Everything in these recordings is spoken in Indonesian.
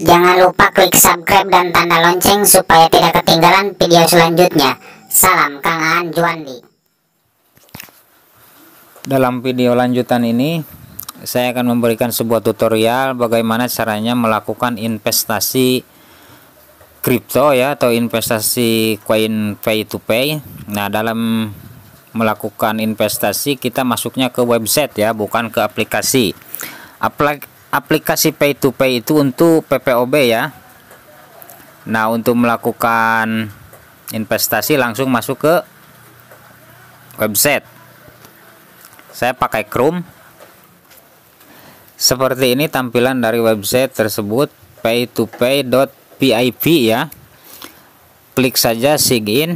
Jangan lupa klik subscribe dan tanda lonceng supaya tidak ketinggalan video selanjutnya. Salam Kang Aan Juandi. Dalam video lanjutan ini, saya akan memberikan sebuah tutorial bagaimana caranya melakukan investasi kripto ya atau investasi koin pay to pay. Nah, dalam melakukan investasi kita masuknya ke website ya, bukan ke aplikasi. Aplik aplikasi pay to pay itu untuk PPOB ya Nah untuk melakukan investasi langsung masuk ke website saya pakai Chrome seperti ini tampilan dari website tersebut pay2pay.pip ya klik saja Sign in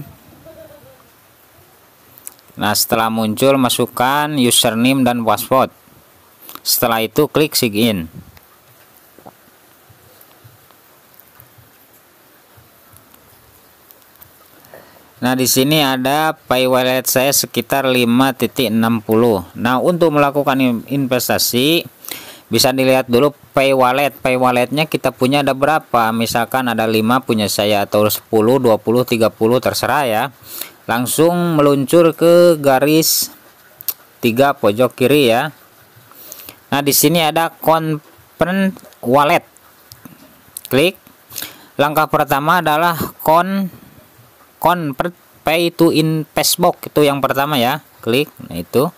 nah setelah muncul masukkan username dan password setelah itu klik sign in. Nah, di sini ada pay wallet saya sekitar 5.60. Nah, untuk melakukan investasi bisa dilihat dulu pay wallet. Pay walletnya kita punya ada berapa? Misalkan ada 5 punya saya atau 10, 20, 30 terserah ya. Langsung meluncur ke garis 3 pojok kiri ya. Nah, di sini ada conference wallet. Klik. Langkah pertama adalah kon convert pay to in Facebook itu yang pertama ya. Klik. Nah, itu.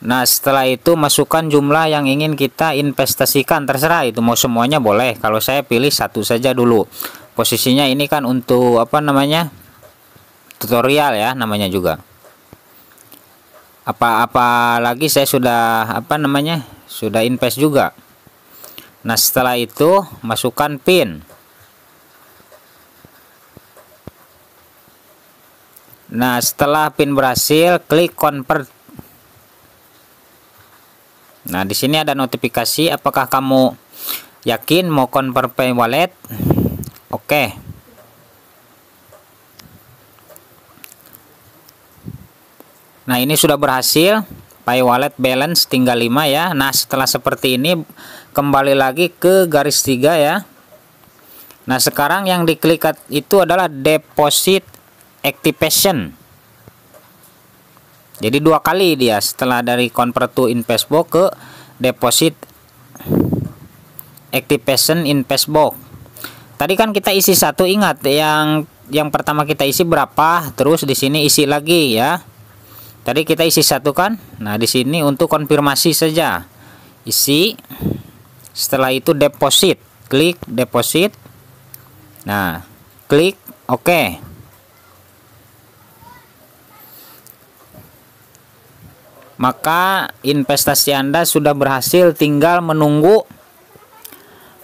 Nah, setelah itu masukkan jumlah yang ingin kita investasikan. Terserah itu mau semuanya boleh. Kalau saya pilih satu saja dulu. Posisinya ini kan untuk apa namanya? tutorial ya namanya juga apa-apa lagi saya sudah apa namanya sudah invest juga nah setelah itu masukkan pin nah setelah pin berhasil klik convert nah di sini ada notifikasi apakah kamu yakin mau convert pay wallet oke okay. nah ini sudah berhasil pay wallet balance tinggal 5 ya nah setelah seperti ini kembali lagi ke garis 3 ya nah sekarang yang diklik itu adalah deposit activation jadi dua kali dia setelah dari convert to Facebook ke deposit activation in Facebook tadi kan kita isi satu ingat yang yang pertama kita isi berapa terus di sini isi lagi ya Tadi kita isi satu kan? Nah, di sini untuk konfirmasi saja. Isi setelah itu deposit. Klik deposit. Nah, klik oke. OK. Maka investasi Anda sudah berhasil tinggal menunggu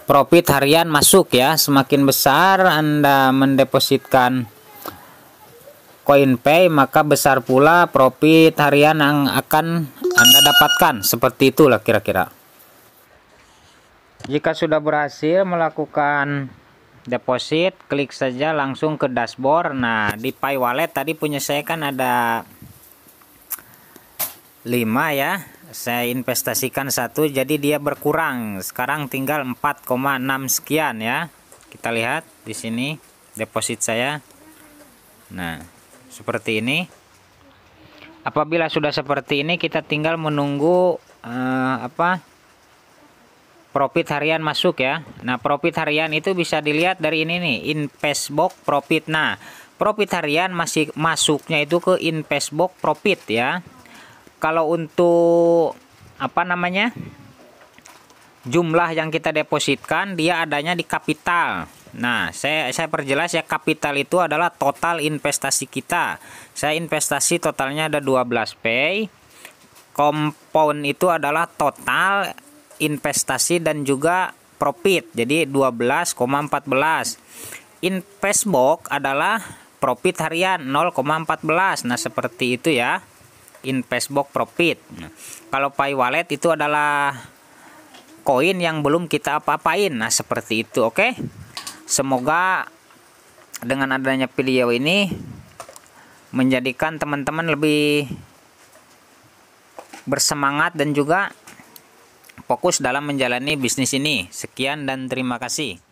profit harian masuk ya. Semakin besar Anda mendepositkan Koin CoinPay maka besar pula profit harian yang akan Anda dapatkan seperti itulah kira-kira jika sudah berhasil melakukan deposit klik saja langsung ke dashboard nah di pay wallet tadi punya saya kan ada 5 ya saya investasikan satu jadi dia berkurang sekarang tinggal 4,6 sekian ya kita lihat di sini deposit saya nah seperti ini apabila sudah seperti ini kita tinggal menunggu eh, apa profit harian masuk ya nah profit harian itu bisa dilihat dari ini nih Facebook profit nah profit harian masih masuknya itu ke Facebook profit ya kalau untuk apa namanya jumlah yang kita depositkan dia adanya di kapital Nah, saya saya perjelas ya kapital itu adalah total investasi kita. Saya investasi totalnya ada 12P. Compound itu adalah total investasi dan juga profit. Jadi 12,14. Investbook adalah profit harian 0,14. Nah, seperti itu ya. Investbook profit. Nah, kalau Pay Wallet itu adalah koin yang belum kita apa-apain. Nah, seperti itu, oke? Okay? Semoga dengan adanya video ini menjadikan teman-teman lebih bersemangat dan juga fokus dalam menjalani bisnis ini. Sekian dan terima kasih.